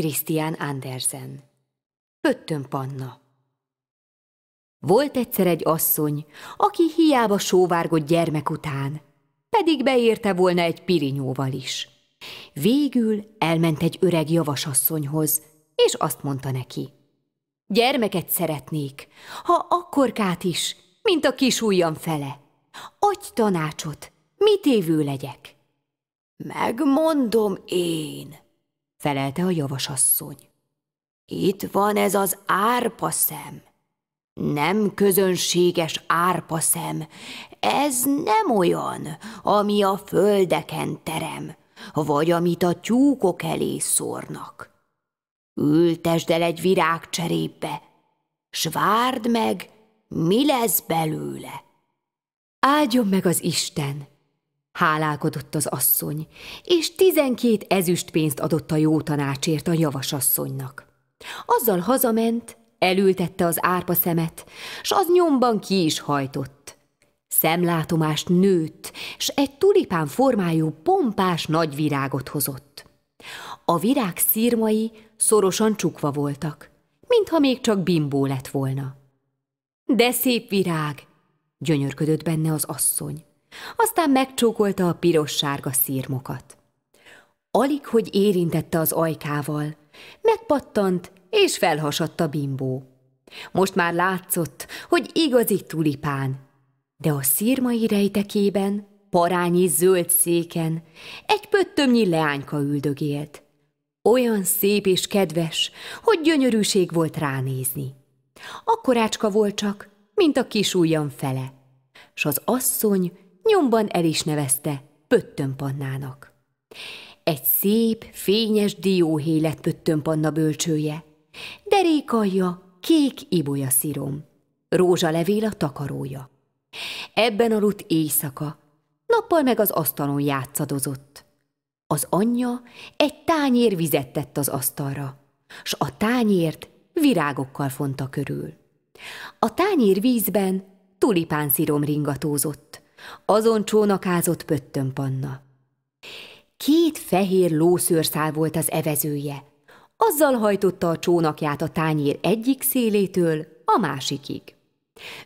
Christian Andersen Pöttön Panna Volt egyszer egy asszony, aki hiába sóvárgott gyermek után, pedig beérte volna egy pirinyóval is. Végül elment egy öreg javasasszonyhoz, és azt mondta neki. Gyermeket szeretnék, ha akkorkát is, mint a kis ujjam fele. Adj tanácsot, mit évő legyek? Megmondom én, felelte a javasasszony. Itt van ez az szem. Nem közönséges szem. ez nem olyan, ami a földeken terem, vagy amit a tyúkok elé szórnak. Ültesd el egy virágcserépbe, s várd meg, mi lesz belőle. Áldjon meg az Isten! Hálálkodott az asszony, és tizenkét ezüstpénzt adott a jó tanácsért a javasasszonynak. Azzal hazament, elültette az árpa szemet, s az nyomban ki is hajtott. Szemlátomást nőtt, s egy tulipán formájú pompás nagy virágot hozott. A virág szírmai szorosan csukva voltak, mintha még csak bimbó lett volna. De szép virág, gyönyörködött benne az asszony. Aztán megcsókolta a piros-sárga szírmokat. Alig, hogy érintette az ajkával, megpattant és felhasadt a bimbó. Most már látszott, hogy igazi tulipán, de a szírmai rejtekében, parányi zöld széken egy pöttömnyi leányka üldögélt. Olyan szép és kedves, hogy gyönyörűség volt ránézni. Akkorácska volt csak, mint a kis ujjam fele, s az asszony nyomban el is nevezte Pöttönpannának. Egy szép, fényes dióhé lett Pöttönpanna bölcsője, derékalja, kék ibolya szirom, rózsalevél a takarója. Ebben aludt éjszaka, nappal meg az asztalon játszadozott. Az anyja egy tányér vizet tett az asztalra, s a tányért virágokkal fonta körül. A tányér vízben tulipán tulipánszirom ringatózott, azon csónakázott pöttön panna. Két fehér lószőrszál volt az evezője. Azzal hajtotta a csónakját a tányér egyik szélétől a másikig.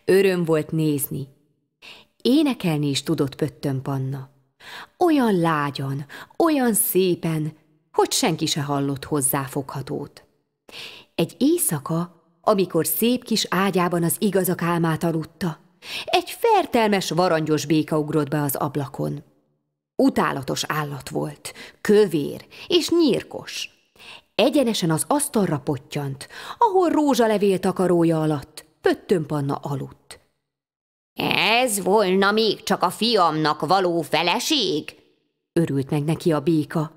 Öröm volt nézni. Énekelni is tudott pöttön panna. Olyan lágyan, olyan szépen, hogy senki se hallott hozzáfoghatót. Egy éjszaka, amikor szép kis ágyában az igazak álmát aludta, egy fertelmes varangyos béka ugrott be az ablakon. Utálatos állat volt, kövér és nyírkos. Egyenesen az asztalra pottyant, ahol rózsalevél takarója alatt Pöttönpanna aludt. Ez volna még csak a fiamnak való feleség? Örült meg neki a béka.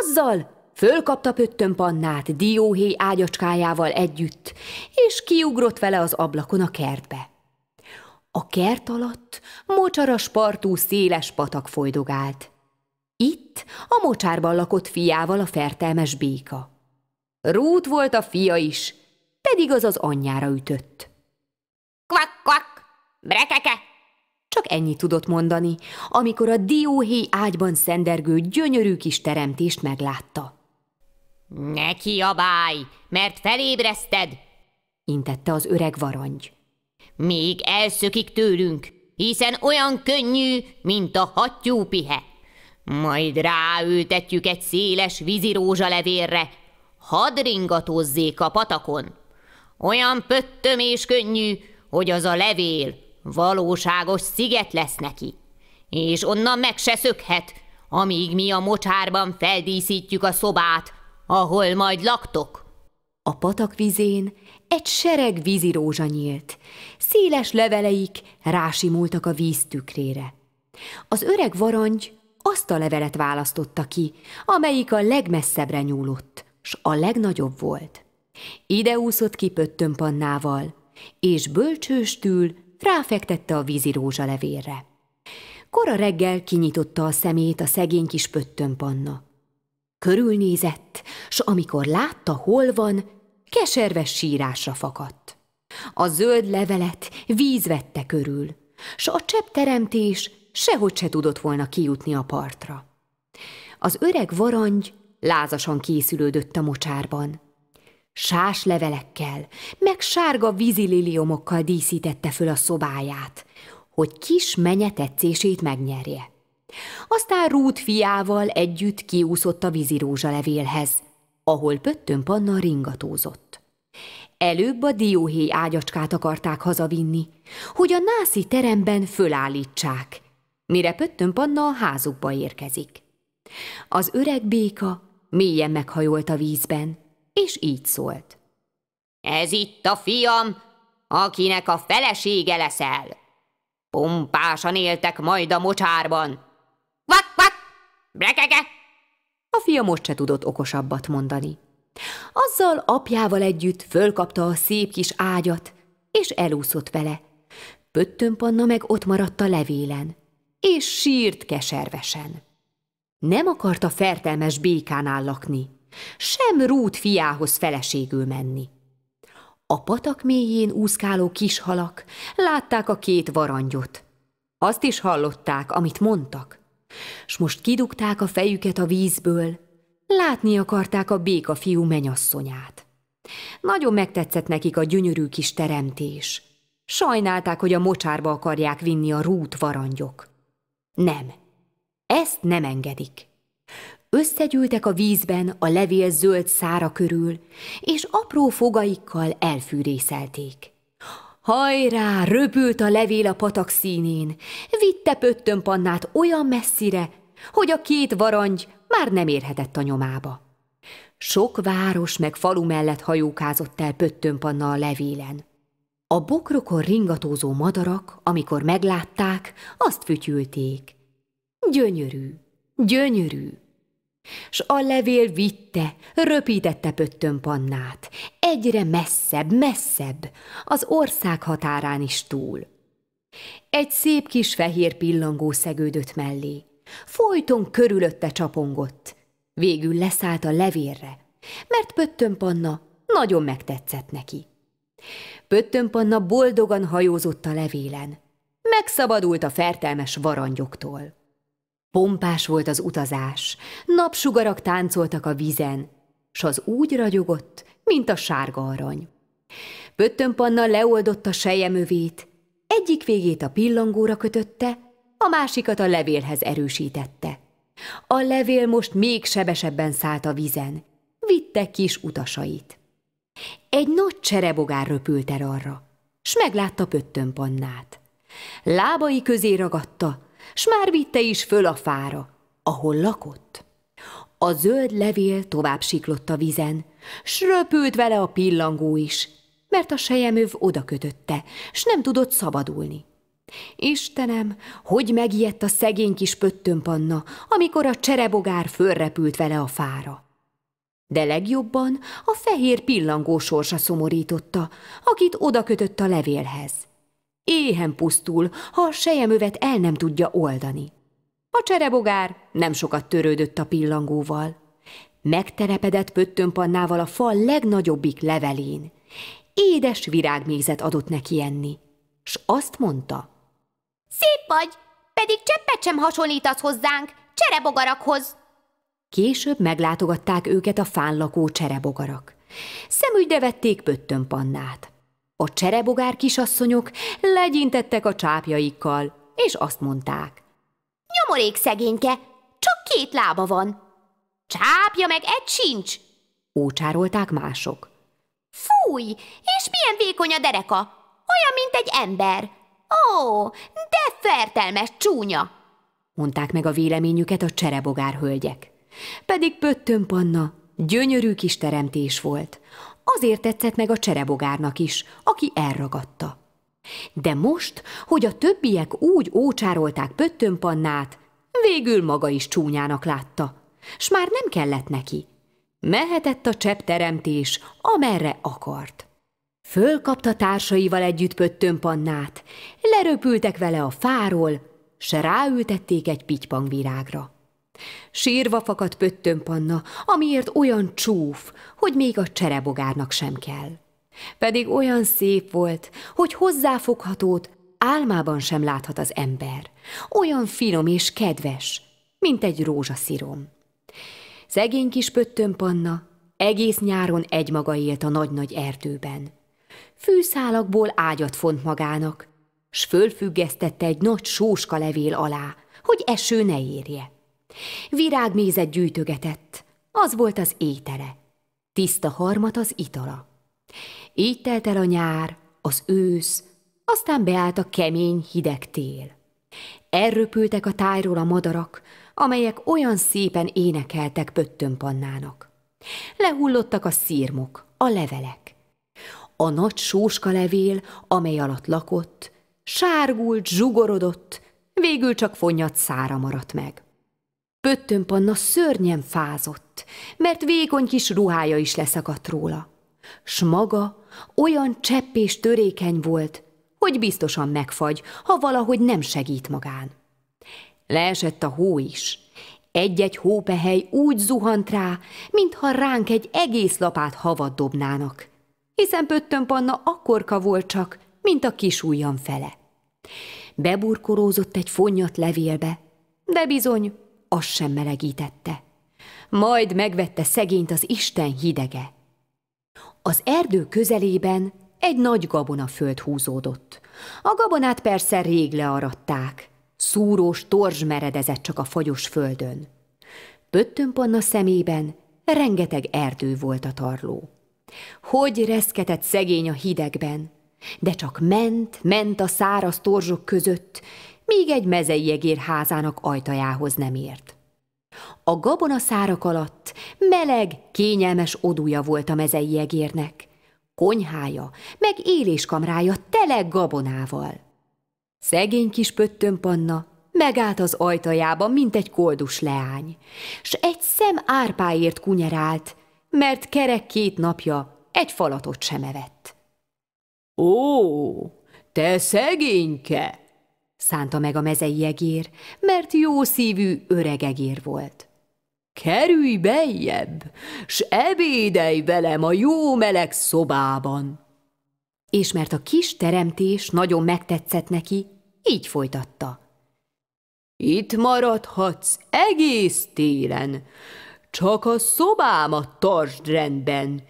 Azzal fölkapta Pöttönpannát dióhéj ágyacskájával együtt, és kiugrott vele az ablakon a kertbe. A kert alatt mocsaras partú széles patak folydogált. Itt a mocsárban lakott fiával a fertelmes béka. Rút volt a fia is, pedig az az anyjára ütött. Kvak, kvak, brekeke! Csak ennyit tudott mondani, amikor a dióhéj ágyban szendergő gyönyörű kis teremtést meglátta. Ne kiabálj, mert felébreszted! intette az öreg varangy még elszökik tőlünk, hiszen olyan könnyű, mint a hattyú pihe. Majd ráültetjük egy széles vízi rózsalevérre, hadd ringatozzék a patakon. Olyan pöttöm és könnyű, hogy az a levél valóságos sziget lesz neki, és onnan meg se szökhet, amíg mi a mocsárban feldíszítjük a szobát, ahol majd laktok. A patak vizén egy sereg rózsa nyílt. Széles leveleik rásimultak a víztükrére. Az öreg varangy azt a levelet választotta ki, amelyik a legmesszebbre nyúlott, s a legnagyobb volt. Ide úszott ki pöttömpannával, és bölcsőstül ráfektette a rózsa levélre. Kora reggel kinyitotta a szemét a szegény kis pöttömpanna. Körülnézett, s amikor látta, hol van, keserves sírásra fakadt. A zöld levelet víz vette körül, s a csepp teremtés sehogy se tudott volna kijutni a partra. Az öreg varangy lázasan készülődött a mocsárban. Sás levelekkel, meg sárga vízililiomokkal díszítette föl a szobáját, hogy kis menye tetszését megnyerje. Aztán Rút fiával együtt kiúszott a vízirózsa levélhez, ahol Pöttön Panna ringatózott. Előbb a dióhéj ágyacskát akarták hazavinni, hogy a nászi teremben fölállítsák, mire Pöttön Panna a házukba érkezik. Az öreg béka mélyen meghajolt a vízben, és így szólt. Ez itt a fiam, akinek a felesége leszel. Pompásan éltek majd a mocsárban. Kvak, kvak, brekeke, a fia most se tudott okosabbat mondani. Azzal apjával együtt fölkapta a szép kis ágyat, és elúszott vele. Pöttönpanna meg ott maradt a levélen, és sírt keservesen. Nem akarta fertelmes békánál lakni, sem rút fiához feleségül menni. A patak mélyén úszkáló kishalak látták a két varangyot. Azt is hallották, amit mondtak s most kidugták a fejüket a vízből, látni akarták a béka fiú menyasszonyát. Nagyon megtetszett nekik a gyönyörű kis teremtés. Sajnálták, hogy a mocsárba akarják vinni a rút varangyok. Nem, ezt nem engedik. Összegyűltek a vízben a levél zöld szára körül, és apró fogaikkal elfűrészelték. Hajrá, röpült a levél a patak színén. Vitte pöttönpannát olyan messzire, hogy a két varangy már nem érhetett a nyomába. Sok város meg falu mellett hajókázott el pöttönpanna a levélen. A bokrokon ringatózó madarak, amikor meglátták, azt fütyülték. Gyönyörű, gyönyörű! S a levél vitte, röpítette pöttön pannát, egyre messzebb, messzebb, az ország határán is túl. Egy szép kis fehér pillangó szegődött mellé, folyton körülötte csapongott, végül leszállt a levélre, mert pöttön panna nagyon megtetszett neki. Pöttön panna boldogan hajózott a levélen, megszabadult a fertelmes varangyoktól. Pompás volt az utazás, napsugarak táncoltak a vízen, s az úgy ragyogott, mint a sárga arany. Pöttönpanna leoldotta sejemövét, egyik végét a pillangóra kötötte, a másikat a levélhez erősítette. A levél most még sebesebben szállt a vízen, vitte kis utasait. Egy nagy cserebogár röpült el arra, s meglátta pöttönpannát. Lábai közé ragadta, s már vitte is föl a fára, ahol lakott. A zöld levél tovább siklott a vizen, s röpült vele a pillangó is, mert a sejemöv oda kötötte, s nem tudott szabadulni. Istenem, hogy megijedt a szegény kis pöttönpanna, amikor a cserebogár fölrepült vele a fára. De legjobban a fehér pillangó sorsa szomorította, akit kötött a levélhez. Éhen pusztul, ha a sejemövet el nem tudja oldani. A cserebogár nem sokat törődött a pillangóval. Megterepedett pöttönpannával a fal legnagyobbik levelén. Édes virágmézet adott neki enni, s azt mondta. Szép vagy, pedig cseppet sem hasonlítasz hozzánk, cserebogarakhoz. Később meglátogatták őket a fán lakó cserebogarak. Szemügyre vették pöttönpannát. A cserebogár kisasszonyok legyintettek a csápjaikkal, és azt mondták. Nyomorék szegényke, csak két lába van. Csápja meg egy sincs, ócsárolták mások. Fúj, és milyen vékony a dereka, olyan, mint egy ember. Ó, de fertelmes csúnya, mondták meg a véleményüket a cserebogár hölgyek. Pedig Pöttön Panna gyönyörű kis teremtés volt azért tetszett meg a cserebogárnak is, aki elragadta. De most, hogy a többiek úgy ócsárolták pöttönpannát, végül maga is csúnyának látta, s már nem kellett neki. Mehetett a csepp teremtés, amerre akart. Fölkapta társaival együtt pöttönpannát, leröpültek vele a fáról, s ráültették egy pitypangvirágra. Sírva fakadt panna, amiért olyan csúf, hogy még a cserebogárnak sem kell. Pedig olyan szép volt, hogy hozzáfoghatót álmában sem láthat az ember. Olyan finom és kedves, mint egy rózsaszírom. Szegény kis panna egész nyáron egymaga élt a nagy-nagy erdőben. Fűszálakból ágyat font magának, s fölfüggesztette egy nagy sóska levél alá, hogy eső ne érje. Virágmézet gyűjtögetett, az volt az étele, tiszta harmat az itala. Így telt el a nyár, az ősz, aztán beállt a kemény hideg tél. Elröpültek a tájról a madarak, amelyek olyan szépen énekeltek pöttönpannának. Lehullottak a szírmok, a levelek. A nagy sóska levél, amely alatt lakott, sárgult, zsugorodott, végül csak fonnyadt szára maradt meg. Pöttönpanna szörnyen fázott, mert vékony kis ruhája is leszakadt róla. S maga olyan és törékeny volt, hogy biztosan megfagy, ha valahogy nem segít magán. Leesett a hó is. Egy-egy hópehely úgy zuhant rá, mintha ránk egy egész lapát havat dobnának, hiszen Pöttönpanna akkorka volt csak, mint a kis ujjam fele. Beburkorózott egy fonnyat levélbe, de bizony az sem melegítette. Majd megvette szegényt az Isten hidege. Az erdő közelében egy nagy gabonaföld húzódott. A gabonát persze rég learadták. Szúrós torzs meredezett csak a fagyos földön. Pöttönpanna szemében rengeteg erdő volt a tarló. Hogy reszketett szegény a hidegben, de csak ment, ment a száraz torzsok között, míg egy mezei egér házának ajtajához nem ért. A gabona szárak alatt meleg, kényelmes odúja volt a mezei egérnek, konyhája, meg éléskamrája tele gabonával. Szegény kis pöttönpanna megállt az ajtajában, mint egy koldus leány, s egy szem árpáért kunyerált, mert kerek két napja egy falatot sem evett. Ó, te szegényke! szánta meg a mezei egér, mert jó szívű öreg egér volt. Kerülj bejjebb, s ebédelj velem a jó meleg szobában. És mert a kis teremtés nagyon megtetszett neki, így folytatta. Itt maradhatsz egész télen, csak a szobámat tartsd rendben,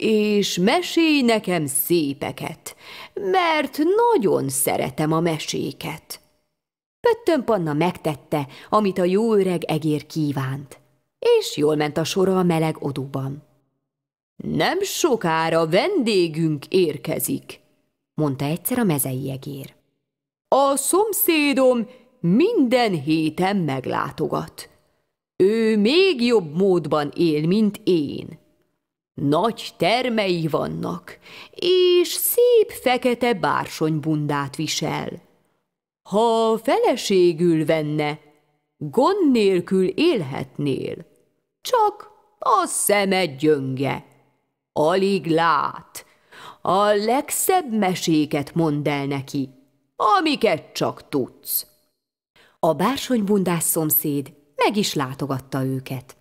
és mesélj nekem szépeket, mert nagyon szeretem a meséket. Pöttön Panna megtette, amit a jó öreg egér kívánt, és jól ment a sora a meleg odúban. Nem sokára vendégünk érkezik, mondta egyszer a mezei egér. A szomszédom minden héten meglátogat. Ő még jobb módban él, mint én. Nagy termei vannak, és szép fekete bársonybundát visel. Ha feleségül venne, gond nélkül élhetnél, csak a szemed gyönge. Alig lát, a legszebb meséket mond el neki, amiket csak tudsz. A bársonybundás szomszéd meg is látogatta őket.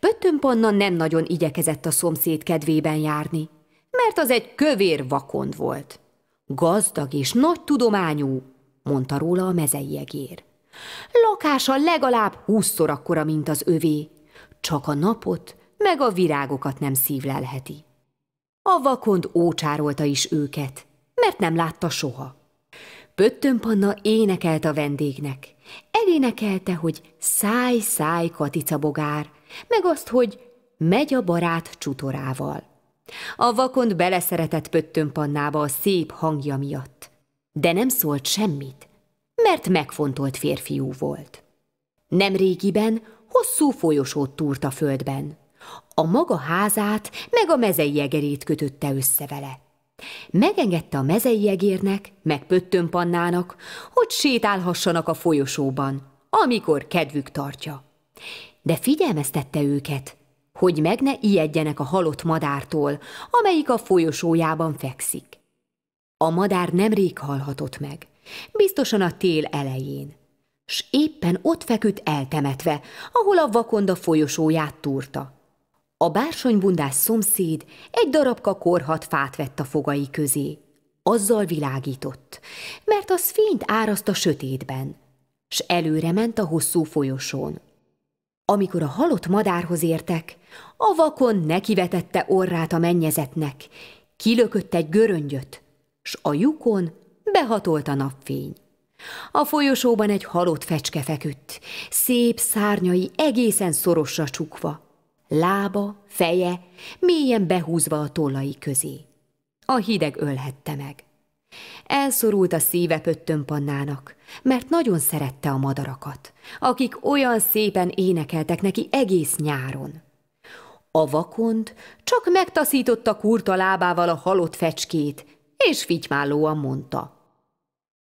Pöttömponna nem nagyon igyekezett a szomszéd kedvében járni, mert az egy kövér vakond volt. Gazdag és nagy tudományú, mondta róla a mezei egér. Lakása legalább húszszor akkora, mint az övé, csak a napot meg a virágokat nem szívlelheti. A vakond ócsárolta is őket, mert nem látta soha. Pöttönpanna énekelt a vendégnek. Elénekelte, hogy száj-száj katica bogár, meg azt, hogy megy a barát csutorával. A vakond beleszeretett pöttönpannába a szép hangja miatt, de nem szólt semmit, mert megfontolt férfiú volt. Nem régiben, hosszú folyosót túrt a földben. A maga házát meg a mezei jegerét kötötte össze vele. Megengedte a mezei jegérnek, meg pöttönpannának, hogy sétálhassanak a folyosóban, amikor kedvük tartja. De figyelmeztette őket, hogy meg ne ijedjenek a halott madártól, amelyik a folyosójában fekszik. A madár nemrég halhatott meg, biztosan a tél elején, s éppen ott feküdt eltemetve, ahol a vakonda folyosóját túrta. A bársonybundás szomszéd egy darabka korhat fát vett a fogai közé. Azzal világított, mert az fényt áraszt a sötétben, s előre ment a hosszú folyosón. Amikor a halott madárhoz értek, a vakon nekivetette orrát a mennyezetnek, kilökött egy göröngyöt, s a lyukon behatolt a napfény. A folyosóban egy halott fecske feküdt, szép szárnyai egészen szorosra csukva, lába, feje mélyen behúzva a tollai közé. A hideg ölhette meg. Elszorult a szíve pöttönpannának, mert nagyon szerette a madarakat, akik olyan szépen énekeltek neki egész nyáron. A vakond csak megtaszította kurta lábával a halott fecskét, és figymálóan mondta.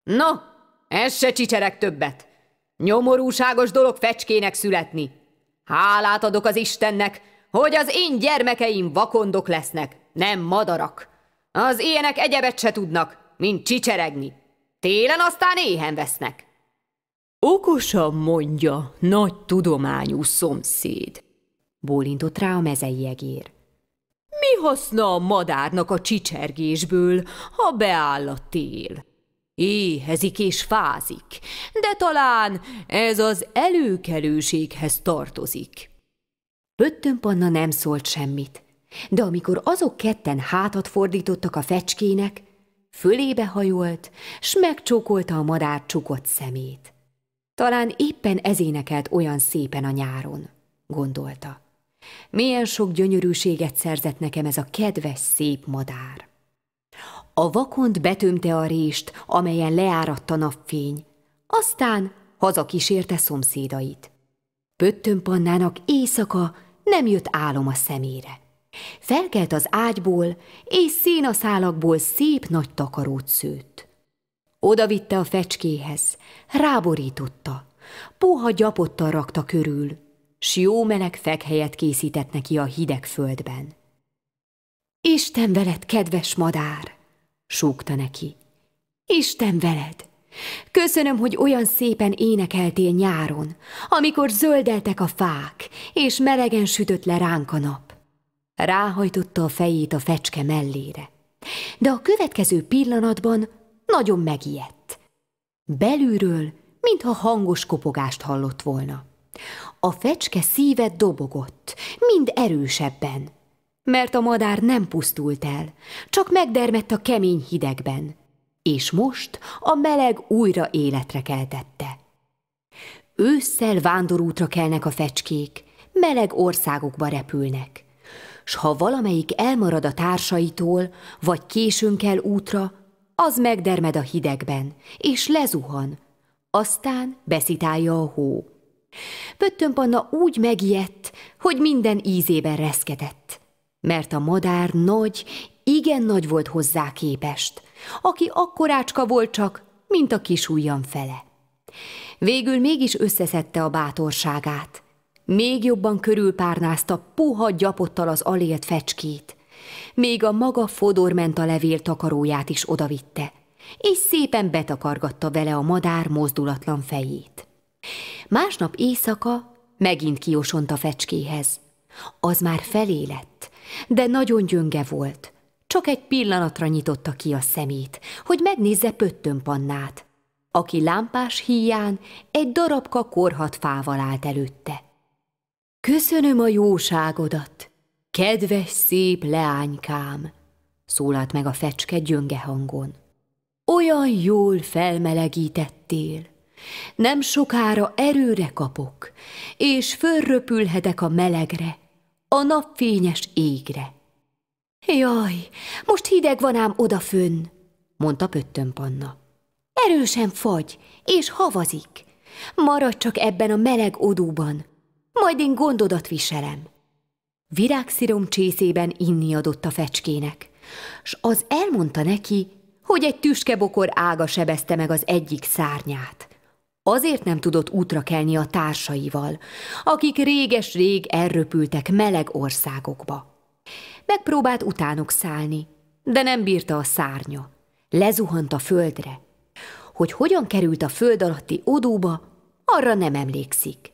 Na, ez se csicserek többet! Nyomorúságos dolog fecskének születni! Hálát adok az Istennek, hogy az én gyermekeim vakondok lesznek, nem madarak. Az ilyenek egyebet se tudnak, mint csicseregni. Télen aztán éhen vesznek. Okosan mondja, nagy tudományú szomszéd, bólintott rá a mezei egér. Mi haszna a madárnak a csicsergésből, ha beáll a tél? Éhezik és fázik, de talán ez az előkelőséghez tartozik. Pöttön Panna nem szólt semmit, de amikor azok ketten hátat fordítottak a fecskének, Fölébe hajolt, s megcsókolta a madár csukott szemét. Talán éppen ez énekelt olyan szépen a nyáron, gondolta. Milyen sok gyönyörűséget szerzett nekem ez a kedves, szép madár. A vakont betömte a rést, amelyen leáradt a napfény, aztán kísérte szomszédait. Pöttönpannának éjszaka nem jött álom a szemére. Felkelt az ágyból, és szénaszálakból szép nagy takarót szőtt. Oda vitte a fecskéhez, ráborította, puha gyapottal rakta körül, s jó meleg fekhelyet készített neki a hideg földben. Isten veled, kedves madár! súgta neki. Isten veled! Köszönöm, hogy olyan szépen énekeltél nyáron, amikor zöldeltek a fák, és melegen sütött le ránk a nap. Ráhajtotta a fejét a fecske mellére, de a következő pillanatban nagyon megijedt. Belülről, mintha hangos kopogást hallott volna. A fecske szíve dobogott, mind erősebben, mert a madár nem pusztult el, csak megdermett a kemény hidegben, és most a meleg újra életre keltette. Ősszel vándorútra kelnek a fecskék, meleg országokba repülnek s ha valamelyik elmarad a társaitól, vagy későn kell útra, az megdermed a hidegben, és lezuhan, aztán beszitálja a hó. Pöttönpanna úgy megijedt, hogy minden ízében reszketett, mert a madár nagy, igen nagy volt hozzá képest, aki akkorácska volt csak, mint a kis ujjam fele. Végül mégis összeszedte a bátorságát, még jobban körülpárnázta puha gyapottal az alélt fecskét. Még a maga fodormenta levél takaróját is odavitte, és szépen betakargatta vele a madár mozdulatlan fejét. Másnap éjszaka megint kiosont a fecskéhez. Az már felé lett, de nagyon gyönge volt. Csak egy pillanatra nyitotta ki a szemét, hogy megnézze pöttönpannát, aki lámpás híján egy darabka korhat fával állt előtte. Köszönöm a jóságodat, kedves szép leánykám, szólalt meg a fecske gyönge hangon. Olyan jól felmelegítettél, nem sokára erőre kapok, és fölröpülhetek a melegre, a napfényes égre. Jaj, most hideg van ám odafönn, mondta Pöttönpanna. Erősen fagy, és havazik. Maradj csak ebben a meleg odúban, majd én gondodat viselem. Virágszirom csészében inni adott a fecskének, s az elmondta neki, hogy egy tüskebokor ága sebezte meg az egyik szárnyát. Azért nem tudott útra kelni a társaival, akik réges-rég elröpültek meleg országokba. Megpróbált utánuk szállni, de nem bírta a szárnya. Lezuhant a földre. Hogy hogyan került a föld alatti odóba, arra nem emlékszik.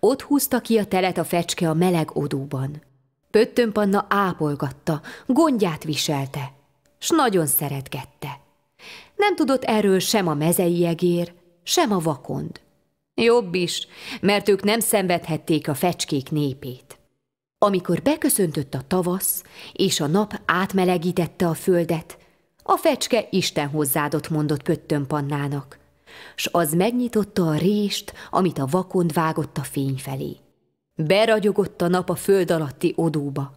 Ott húzta ki a telet a fecske a meleg odúban. Pöttönpanna ápolgatta, gondját viselte, s nagyon szeretgette. Nem tudott erről sem a mezei egér, sem a vakond. Jobb is, mert ők nem szenvedhették a fecskék népét. Amikor beköszöntött a tavasz, és a nap átmelegítette a földet, a fecske Isten hozzádott mondott Pöttönpannának – s az megnyitotta a rést, amit a vakond vágott a fény felé. Beragyogott a nap a föld alatti odóba.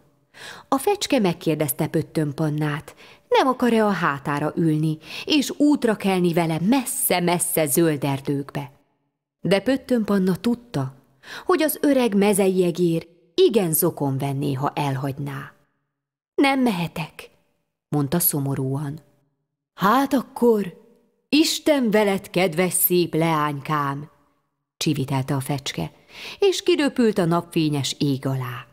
A fecske megkérdezte pöttönpannát, nem akar-e a hátára ülni, és útra kelni vele messze-messze zöld erdőkbe. De pöttönpanna tudta, hogy az öreg egér igen zokon venné, ha elhagyná. Nem mehetek, mondta szomorúan. Hát akkor, Isten veled, kedves szép leánykám! Csivitelte a fecske, és kidöpült a napfényes ég alá.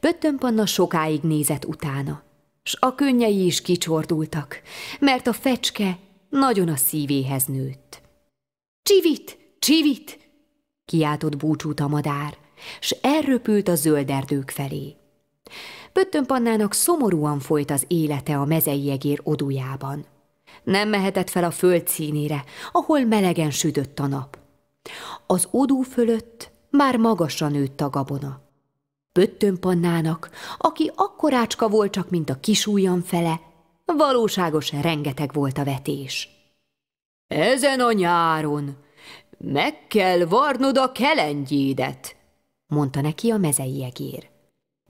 Pöttönpanna sokáig nézett utána, s a könnyei is kicsordultak, mert a fecske nagyon a szívéhez nőtt. Csivit! Csivit! kiáltott búcsút a madár, s elröpült a zöld erdők felé. Pöttönpannának szomorúan folyt az élete a mezei egér odujában. Nem mehetett fel a föld színére, ahol melegen sütött a nap. Az odú fölött már magasra nőtt a gabona. Pöttönpannának, aki akkorácska volt csak, mint a kis fele, valóságos rengeteg volt a vetés. Ezen a nyáron meg kell varnod a kelengyédet, mondta neki a mezei egér.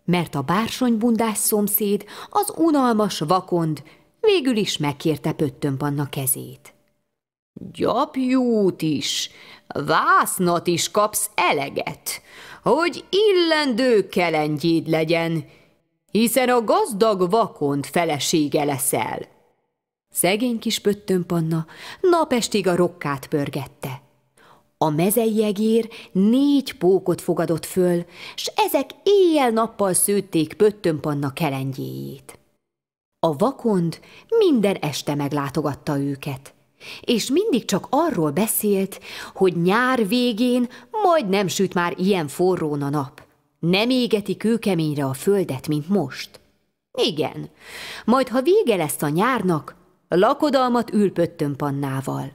Mert a bársonybundás szomszéd, az unalmas vakond Végül is megkérte Panna kezét. Gyapjút is, vásznat is kapsz eleget, hogy illendő kelengyéd legyen, hiszen a gazdag vakond felesége leszel. Szegény kis Panna napestig a rokkát pörgette. A mezeiegér négy pókot fogadott föl, s ezek éjjel-nappal szőtték Panna kelengyéjét. A vakond minden este meglátogatta őket, és mindig csak arról beszélt, hogy nyár végén majd nem süt már ilyen forrón a nap. Nem égeti kőkeményre a földet, mint most. Igen, majd ha vége lesz a nyárnak, lakodalmat ül pannával.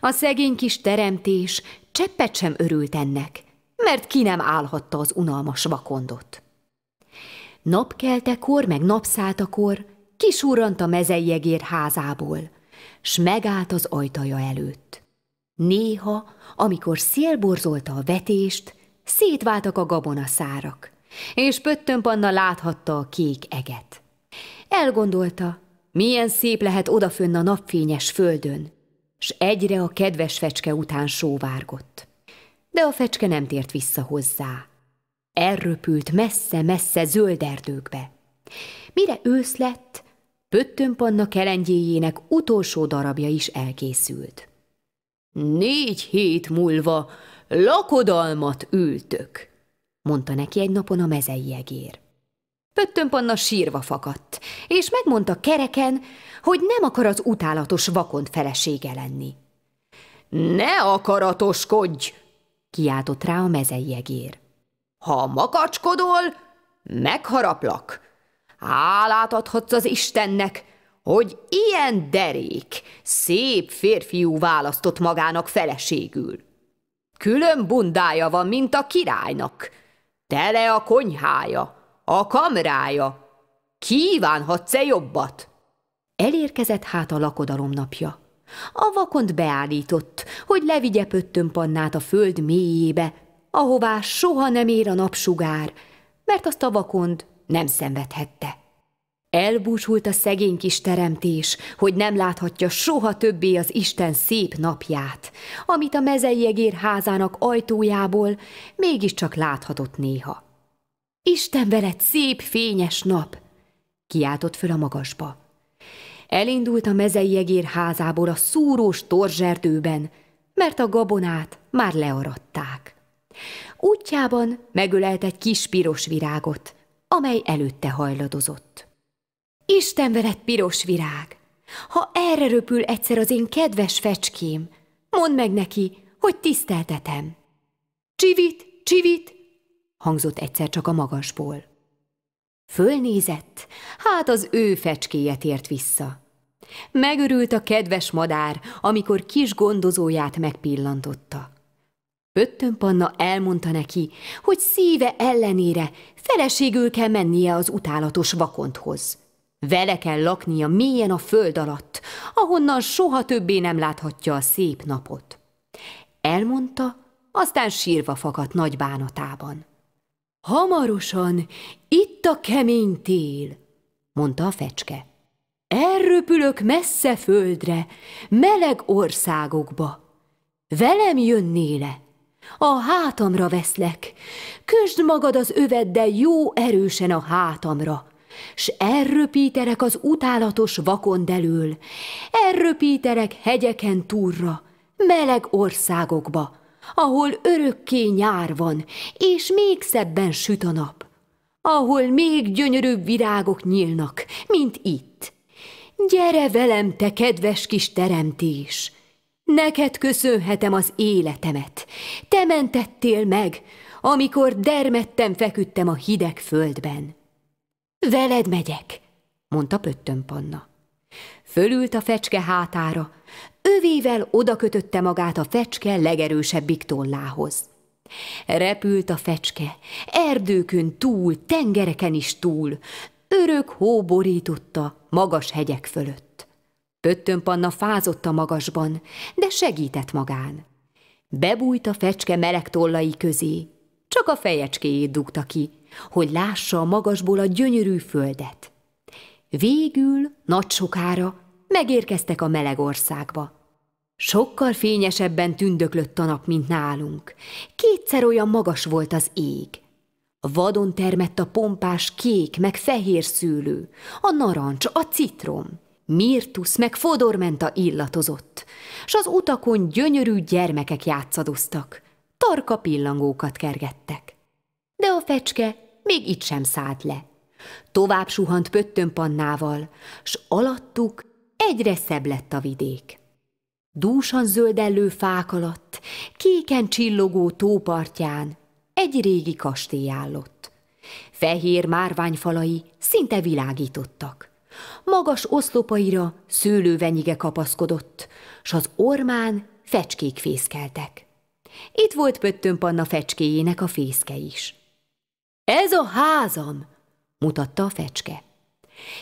A szegény kis teremtés cseppet sem örült ennek, mert ki nem állhatta az unalmas vakondot. Napkeltekor, meg napszálltakor kisúrant a egér házából, s megállt az ajtaja előtt. Néha, amikor szélborzolta a vetést, szétváltak a gabonaszárak, és Pöttönpanna láthatta a kék eget. Elgondolta, milyen szép lehet odafönn a napfényes földön, s egyre a kedves fecske után sóvárgott. De a fecske nem tért vissza hozzá elröpült messze-messze zöld erdőkbe. Mire ősz lett, Pöttönpanna kelengyéjének utolsó darabja is elkészült. Négy hét múlva lakodalmat ültök, mondta neki egy napon a mezei egér. Pöttönpanna sírva fakadt, és megmondta kereken, hogy nem akar az utálatos vakond felesége lenni. Ne akaratoskodj! kiáltott rá a mezei egér. Ha makacskodol, megharaplak. Hálát adhatsz az Istennek, hogy ilyen derék, szép férfiú választott magának feleségül. Külön bundája van, mint a királynak. Tele a konyhája, a kamrája. Kívánhatsz-e jobbat? Elérkezett hát a lakodalom napja. A vakont beállított, hogy levigye pöttönpannát a föld mélyébe, ahová soha nem ér a napsugár, mert azt a vakond nem szenvedhette. Elbúsult a szegény kis teremtés, hogy nem láthatja soha többé az Isten szép napját, amit a mezeiegér házának ajtójából mégiscsak láthatott néha. Isten veled szép fényes nap! kiáltott föl a magasba. Elindult a mezeiegér házából a szúrós torzserdőben, mert a gabonát már learadták. Útjában megölelt egy kis piros virágot, amely előtte hajladozott. Isten veled, piros virág! Ha erre röpül egyszer az én kedves fecském, mondd meg neki, hogy tiszteltetem. Csivit, csivit! hangzott egyszer csak a magasból. Fölnézett, hát az ő fecskéje tért vissza. Megörült a kedves madár, amikor kis gondozóját megpillantotta. Pöttön Panna elmondta neki, hogy szíve ellenére feleségül kell mennie az utálatos vakonthoz. Vele kell laknia mélyen a föld alatt, ahonnan soha többé nem láthatja a szép napot. Elmondta, aztán sírva fakadt nagy bánatában. Hamarosan itt a kemény tél, mondta a fecske. Elröpülök messze földre, meleg országokba. Velem jönnéle, a hátamra veszlek. Kösd magad az öveddel jó erősen a hátamra. S elröpíterek az utálatos vakon delül, elröpíterek hegyeken túlra, meleg országokba, ahol örökké nyár van, és még szebben süt a nap, ahol még gyönyörűbb virágok nyílnak, mint itt. Gyere velem, te kedves kis teremtés! Neked köszönhetem az életemet. Te mentettél meg, amikor dermedtem feküdtem a hideg földben. Veled megyek, mondta Pöttön Panna. Fölült a fecske hátára, övével odakötötte magát a fecske legerősebbik tollához. Repült a fecske, erdőkön túl, tengereken is túl, örök hó borította magas hegyek fölött. Pöttön Panna fázott a magasban, de segített magán. Bebújt a fecske meleg tollai közé, csak a fejecskéjét dugta ki, hogy lássa a magasból a gyönyörű földet. Végül, nagy sokára megérkeztek a meleg országba. Sokkal fényesebben tündöklött a nap, mint nálunk. Kétszer olyan magas volt az ég. Vadon termett a pompás kék, meg fehér szőlő, a narancs, a citrom. Mirtusz meg Fodormenta illatozott, s az utakon gyönyörű gyermekek játszadoztak, tarka pillangókat kergettek. De a fecske még itt sem szállt le. Tovább suhant pöttönpannával, s alattuk egyre szebb lett a vidék. Dúsan zöldellő fák alatt, kéken csillogó tópartján egy régi kastély állott. Fehér márványfalai szinte világítottak magas oszlopaira szőlővenyige kapaszkodott, s az ormán fecskék fészkeltek. Itt volt panna fecskéjének a fészke is. Ez a házam, mutatta a fecske.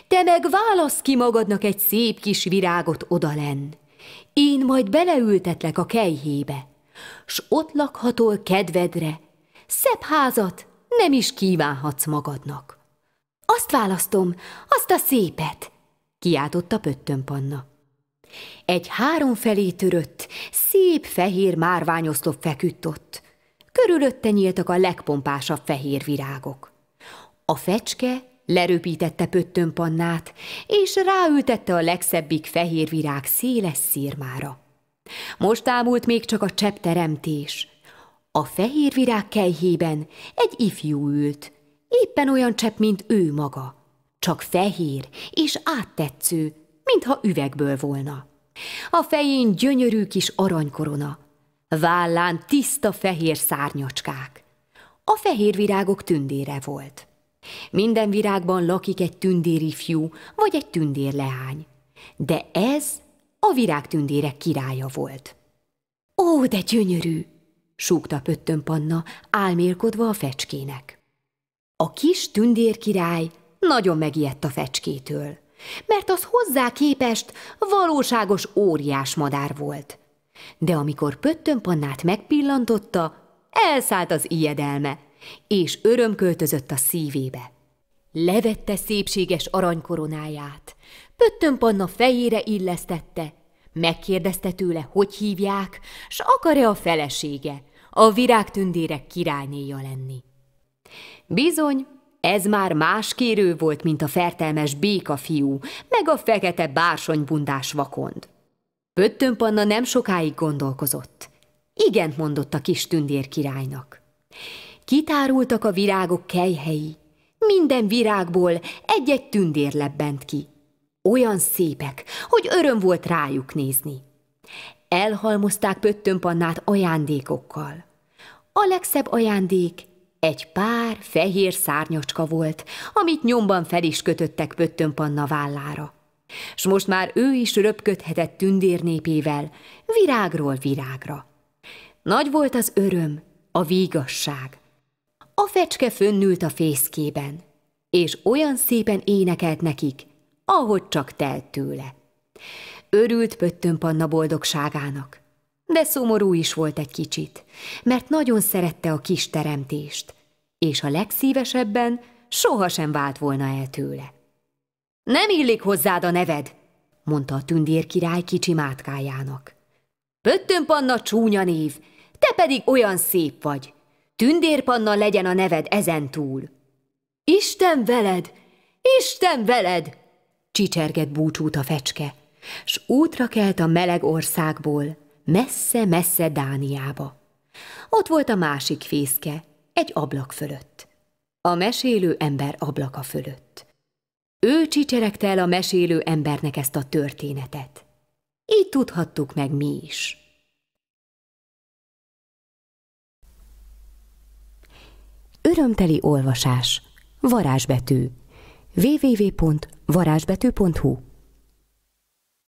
Te meg válasz ki magadnak egy szép kis virágot odalenn. Én majd beleültetlek a kejhébe, s ott lakhatol kedvedre, szebb házat nem is kívánhatsz magadnak. Azt választom, azt a szépet! kiáltotta Pöttön Panna. Egy felé törött, szép fehér márványoszlop feküdt ott. Körülötte nyíltak a legpompásabb fehér virágok. A fecske leröpítette pöttönpannát, és ráültette a legszebbik fehér virág széles szírmára. Most ámult még csak a csepp teremtés. A fehér virág kejhében egy ifjú ült, éppen olyan csepp, mint ő maga, csak fehér és áttetsző, mintha üvegből volna. A fején gyönyörű kis aranykorona, vállán tiszta fehér szárnyacskák. A fehér virágok tündére volt. Minden virágban lakik egy tündéri fiú vagy egy tündérleány, de ez a virág tündérek királya volt. Ó, de gyönyörű! súgta Pöttön Panna, álmélkodva a fecskének. A kis tündérkirály nagyon megijedt a fecskétől, mert az hozzá képest valóságos óriás madár volt. De amikor pöttönpannát megpillantotta, elszállt az ijedelme, és öröm költözött a szívébe. Levette szépséges aranykoronáját, pöttönpanna fejére illesztette, megkérdezte tőle, hogy hívják, s akar-e a felesége, a virágtündérek királynéja lenni. Bizony, ez már más kérő volt, mint a fertelmes béka fiú, meg a fekete bársonybundás vakond. Pöttönpanna nem sokáig gondolkozott. Igen, mondott a kis tündér királynak. Kitárultak a virágok kejhelyi. Minden virágból egy-egy tündér lebbent ki. Olyan szépek, hogy öröm volt rájuk nézni. Elhalmozták Pöttönpannát ajándékokkal. A legszebb ajándék egy pár fehér szárnyacska volt, amit nyomban fel is kötöttek Pöttönpanna vállára. S most már ő is röpködhetett tündérnépével, virágról virágra. Nagy volt az öröm, a vígasság. A fecske fönnült a fészkében, és olyan szépen énekelt nekik, ahogy csak telt tőle. Örült Pöttönpanna boldogságának. De szomorú is volt egy kicsit, mert nagyon szerette a kis teremtést, és a legszívesebben sohasem vált volna el tőle. Nem illik hozzád a neved, mondta a tündér király kicsi mátkájának. Pöttönpanna csúnya név, te pedig olyan szép vagy. Tündérpanna legyen a neved ezen túl. Isten veled, Isten veled, csicserget búcsút a fecske, s útra kelt a meleg országból, messze-messze Dániába. Ott volt a másik fészke, egy ablak fölött. A mesélő ember ablaka fölött. Ő csicseregte el a mesélő embernek ezt a történetet. Így tudhattuk meg mi is. Örömteli olvasás. Varázsbetű. www.varázsbetű.hu